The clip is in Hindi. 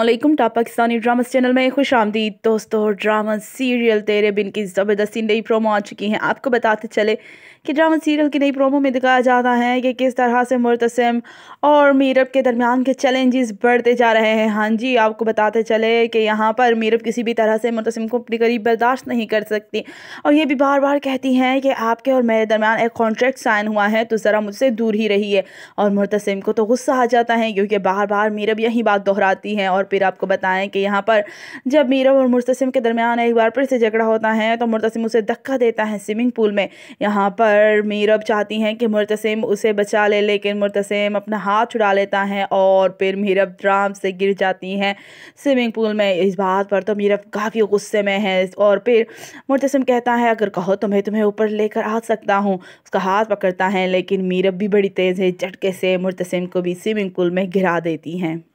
अल्लाम टॉप पाकिस्तानी ड्रामा चैनल में खुश आमदीद दोस्तों ड्रामा सीरियल तेरे बिन की ज़बरदस्ती नई प्रोमो आ चुकी हैं आपको बताते चले कि ड्रामा सीरियल की नई प्रोमो में दिखाया जाता है कि किस तरह से मुतसम और मीरब के दरमियान के चैलेंजेस बढ़ते जा रहे हैं हाँ जी आपको बताते चले कि यहाँ पर मीरब किसी भी तरह से मुतसम को अपनी करीब बर्दाश्त नहीं कर सकती और ये भी बार बार कहती हैं कि आपके और मेरे दरमियान एक कॉन्ट्रैक्ट साइन हुआ है तो ज़रा मुझसे दूर ही रही है और मुरतसम को तो गुस्सा आ जाता है क्योंकि बार बार मीरब यही बात दोहराती हैं और और फिर आपको बताएं कि यहाँ पर जब मीरब और मुर्तसिम के दरमियान एक बार फिर से झगड़ा होता है तो मुर्तसिम उसे धक्का देता है स्विमिंग पूल में यहाँ पर मीरब चाहती हैं कि मुर्तसिम उसे बचा ले लेकिन मुर्तसिम अपना हाथ छुड़ा लेता है और फिर मीरब ड्राम से गिर जाती हैं स्विमिंग पूल में इस बात पर तो मीरब काफ़ी गुस्से में है और फिर मुर्तसिम कहता है अगर कहो तो मैं तुम्हें ऊपर लेकर आ सकता हूँ उसका हाथ पकड़ता है लेकिन मीरब भी बड़ी तेज़ है झटके से मुर्तसिम को भी स्विमिंग पूल में गिरा देती हैं